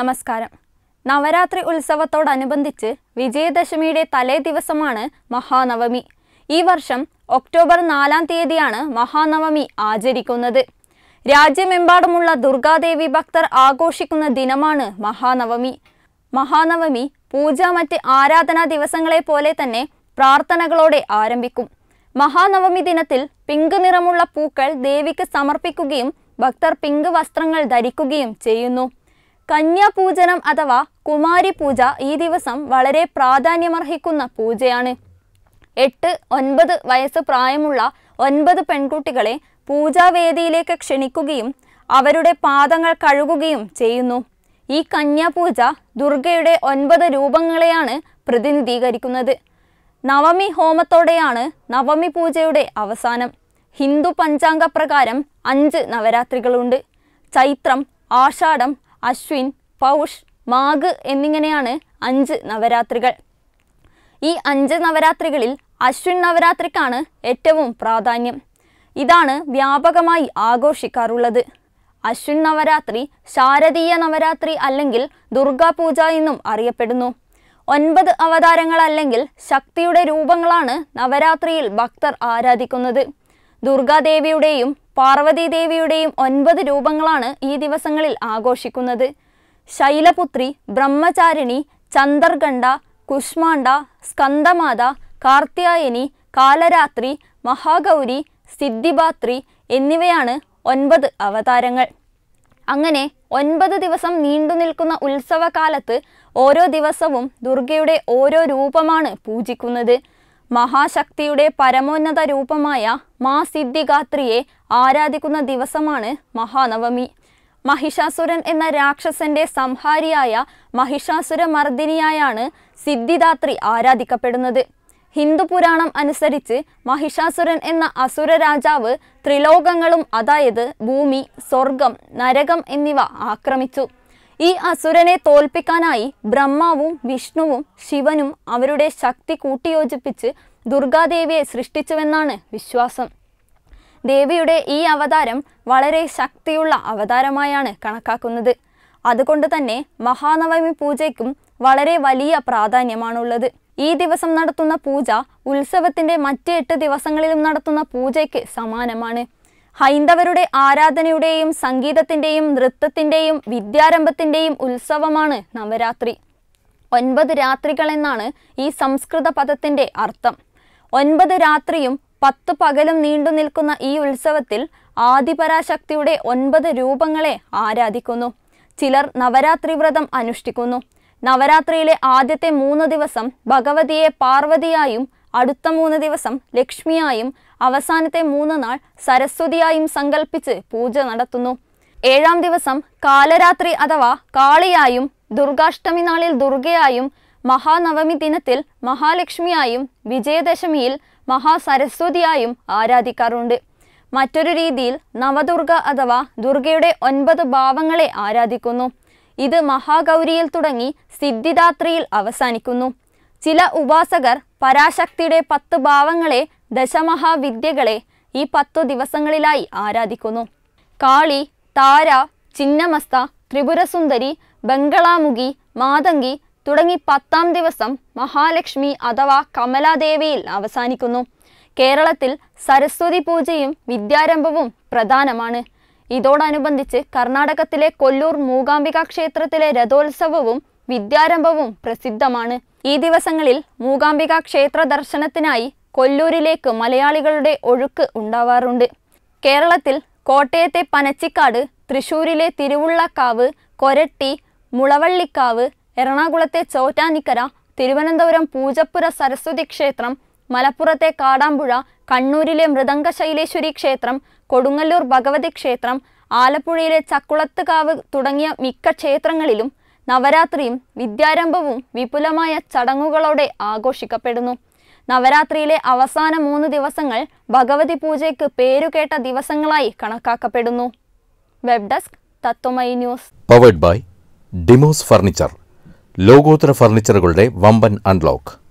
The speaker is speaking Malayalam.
നമസ്കാരം നവരാത്രി ഉത്സവത്തോടനുബന്ധിച്ച് വിജയദശമിയുടെ തലേ ദിവസമാണ് മഹാനവമി ഈ വർഷം ഒക്ടോബർ നാലാം തീയതിയാണ് മഹാനവമി ആചരിക്കുന്നത് രാജ്യമെമ്പാടുമുള്ള ദുർഗാദേവി ഭക്തർ ആഘോഷിക്കുന്ന ദിനമാണ് മഹാനവമി മഹാനവമി പൂജ മറ്റ് ആരാധനാ ദിവസങ്ങളെ പോലെ തന്നെ പ്രാർത്ഥനകളോടെ ആരംഭിക്കും മഹാനവമി ദിനത്തിൽ പിങ്ക് നിറമുള്ള പൂക്കൾ ദേവിക്ക് സമർപ്പിക്കുകയും ഭക്തർ പിങ്ക് വസ്ത്രങ്ങൾ ധരിക്കുകയും ചെയ്യുന്നു കന്യാപൂജനം അഥവാ കുമാരി പൂജ ഈ ദിവസം വളരെ പ്രാധാന്യമർഹിക്കുന്ന പൂജയാണ് എട്ട് ഒൻപത് വയസ്സ് പ്രായമുള്ള ഒൻപത് പെൺകുട്ടികളെ പൂജാവേദിയിലേക്ക് ക്ഷണിക്കുകയും അവരുടെ പാദങ്ങൾ കഴുകുകയും ചെയ്യുന്നു ഈ കന്യാപൂജ ദുർഗയുടെ ഒൻപത് രൂപങ്ങളെയാണ് പ്രതിനിധീകരിക്കുന്നത് നവമി ഹോമത്തോടെയാണ് നവമി പൂജയുടെ അവസാനം ഹിന്ദു പഞ്ചാംഗപ്രകാരം അഞ്ച് നവരാത്രികളുണ്ട് ചൈത്രം ആഷാഢം അശ്വിൻ പൗഷ് മാഗ് എന്നിങ്ങനെയാണ് അഞ്ച് നവരാത്രികൾ ഈ അഞ്ച് നവരാത്രികളിൽ അശ്വിൻ നവരാത്രിക്കാണ് ഏറ്റവും പ്രാധാന്യം ഇതാണ് വ്യാപകമായി ആഘോഷിക്കാറുള്ളത് അശ്വിൻ നവരാത്രി ശാരദീയ നവരാത്രി അല്ലെങ്കിൽ ദുർഗാപൂജ എന്നും അറിയപ്പെടുന്നു ഒൻപത് അവതാരങ്ങൾ അല്ലെങ്കിൽ ശക്തിയുടെ രൂപങ്ങളാണ് നവരാത്രിയിൽ ഭക്തർ ആരാധിക്കുന്നത് ദുർഗാദേവിയുടെയും പാർവതീദേവിയുടെയും ഒൻപത് രൂപങ്ങളാണ് ഈ ദിവസങ്ങളിൽ ആഘോഷിക്കുന്നത് ശൈലപുത്രി ബ്രഹ്മചാരിണി ചന്ദർഗണ്ഡ കുഷ്മാണ്ട സ്കന്ദമാത കാർത്യായനി കാലരാത്രി മഹാഗൗരി സിദ്ധിബാത്രി എന്നിവയാണ് ഒൻപത് അവതാരങ്ങൾ അങ്ങനെ ഒൻപത് ദിവസം നീണ്ടു നിൽക്കുന്ന ഉത്സവകാലത്ത് ഓരോ ദിവസവും ദുർഗയുടെ ഓരോ രൂപമാണ് പൂജിക്കുന്നത് മഹാശക്തിയുടെ പരമോന്നത രൂപമായ മാ സിദ്ധിഗാത്രിയെ ആരാധിക്കുന്ന ദിവസമാണ് മഹാനവമി മഹിഷാസുരൻ എന്ന രാക്ഷസന്റെ സംഹാരിയായ മഹിഷാസുര മർദ്ദിനിയായാണ് സിദ്ധിദാത്രി ആരാധിക്കപ്പെടുന്നത് ഹിന്ദു പുരാണം അനുസരിച്ച് മഹിഷാസുരൻ എന്ന അസുര രാജാവ് ത്രിലോകങ്ങളും അതായത് ഭൂമി സ്വർഗം നരകം എന്നിവ ആക്രമിച്ചു ഈ അസുരനെ തോൽപ്പിക്കാനായി ബ്രഹ്മാവും വിഷ്ണുവും ശിവനും അവരുടെ ശക്തി കൂട്ടിയോജിപ്പിച്ച് ദുർഗാദേവിയെ സൃഷ്ടിച്ചുവെന്നാണ് വിശ്വാസം ദേവിയുടെ ഈ അവതാരം വളരെ ശക്തിയുള്ള അവതാരമായാണ് കണക്കാക്കുന്നത് അതുകൊണ്ട് തന്നെ മഹാനവമി പൂജയ്ക്കും വളരെ വലിയ പ്രാധാന്യമാണുള്ളത് ഈ ദിവസം നടത്തുന്ന പൂജ ഉത്സവത്തിൻ്റെ മറ്റ് എട്ട് ദിവസങ്ങളിലും നടത്തുന്ന പൂജയ്ക്ക് സമാനമാണ് ഹൈന്ദവരുടെ ആരാധനയുടെയും സംഗീതത്തിൻ്റെയും നൃത്തത്തിൻ്റെയും വിദ്യാരംഭത്തിൻ്റെയും ഉത്സവമാണ് നവരാത്രി ഒൻപത് രാത്രികൾ എന്നാണ് ഈ സംസ്കൃത പദത്തിൻ്റെ അർത്ഥം ഒൻപത് രാത്രിയും പത്ത് പകലും നീണ്ടു നിൽക്കുന്ന ഈ ഉത്സവത്തിൽ ആദിപരാശക്തിയുടെ ഒൻപത് രൂപങ്ങളെ ആരാധിക്കുന്നു ചിലർ നവരാത്രി വ്രതം അനുഷ്ഠിക്കുന്നു നവരാത്രിയിലെ ആദ്യത്തെ മൂന്ന് ദിവസം ഭഗവതിയെ പാർവതിയായും അടുത്ത മൂന്ന് ദിവസം ലക്ഷ്മിയായും അവസാനത്തെ മൂന്ന് നാൾ സരസ്വതിയായും സങ്കല്പിച്ച് പൂജ നടത്തുന്നു ഏഴാം ദിവസം കാലരാത്രി അഥവാ കാളിയായും ദുർഗാഷ്ടമി നാളിൽ ദുർഗയായും മഹാനവമി ദിനത്തിൽ മഹാലക്ഷ്മിയായും വിജയദശമിയിൽ മഹാസരസ്വതിയായും ആരാധിക്കാറുണ്ട് മറ്റൊരു രീതിയിൽ നവദുർഗ അഥവാ ദുർഗയുടെ ഒൻപത് ഭാവങ്ങളെ ആരാധിക്കുന്നു ഇത് മഹാഗൗരിയിൽ തുടങ്ങി സിദ്ധിദാത്രിയിൽ അവസാനിക്കുന്നു ചില ഉപാസകർ പരാശക്തിയുടെ പത്ത് ഭാവങ്ങളെ ദശമഹാവിദ്യകളെ ഈ പത്തു ദിവസങ്ങളിലായി ആരാധിക്കുന്നു കാളി താര ചിന്നമസ്ത ത്രിപുരസുന്ദരി ബംഗളാമുഖി മാതങ്കി തുടങ്ങി പത്താം ദിവസം മഹാലക്ഷ്മി അഥവാ കമലാദേവിയിൽ അവസാനിക്കുന്നു കേരളത്തിൽ സരസ്വതി പൂജയും വിദ്യാരംഭവും പ്രധാനമാണ് ഇതോടനുബന്ധിച്ച് കർണാടകത്തിലെ കൊല്ലൂർ മൂകാംബിക ക്ഷേത്രത്തിലെ രഥോത്സവവും വിദ്യാരംഭവും പ്രസിദ്ധമാണ് ഈ ദിവസങ്ങളിൽ മൂകാംബിക ക്ഷേത്ര ദർശനത്തിനായി കൊല്ലൂരിലേക്ക് മലയാളികളുടെ ഒഴുക്ക് ഉണ്ടാവാറുണ്ട് കേരളത്തിൽ കോട്ടയത്തെ പനച്ചിക്കാട് തൃശൂരിലെ തിരുവുള്ളക്കാവ് കൊരട്ടി മുളവള്ളിക്കാവ് എറണാകുളത്തെ ചോറ്റാനിക്കര തിരുവനന്തപുരം പൂജപ്പുര സരസ്വതി ക്ഷേത്രം മലപ്പുറത്തെ കാടാമ്പുഴ കണ്ണൂരിലെ മൃദംഗ ശൈലേശ്വരി ക്ഷേത്രം കൊടുങ്ങല്ലൂർ ഭഗവതി ക്ഷേത്രം ആലപ്പുഴയിലെ കാവ് തുടങ്ങിയ മിക്ക ക്ഷേത്രങ്ങളിലും നവരാത്രിയും വിദ്യാരംഭവും വിപുലമായ ചടങ്ങുകളോടെ ആഘോഷിക്കപ്പെടുന്നു നവരാത്രിയിലെ അവസാന മൂന്ന് ദിവസങ്ങൾ ഭഗവതി പൂജയ്ക്ക് പേരുകേട്ട ദിവസങ്ങളായി കണക്കാക്കപ്പെടുന്നു web desk Tatwamayi news powered by ഡിമോസ് ഫർണിച്ചർ ലോകോത്തര ഫർണിച്ചറുകളുടെ വമ്പൻ അൺലോക്ക്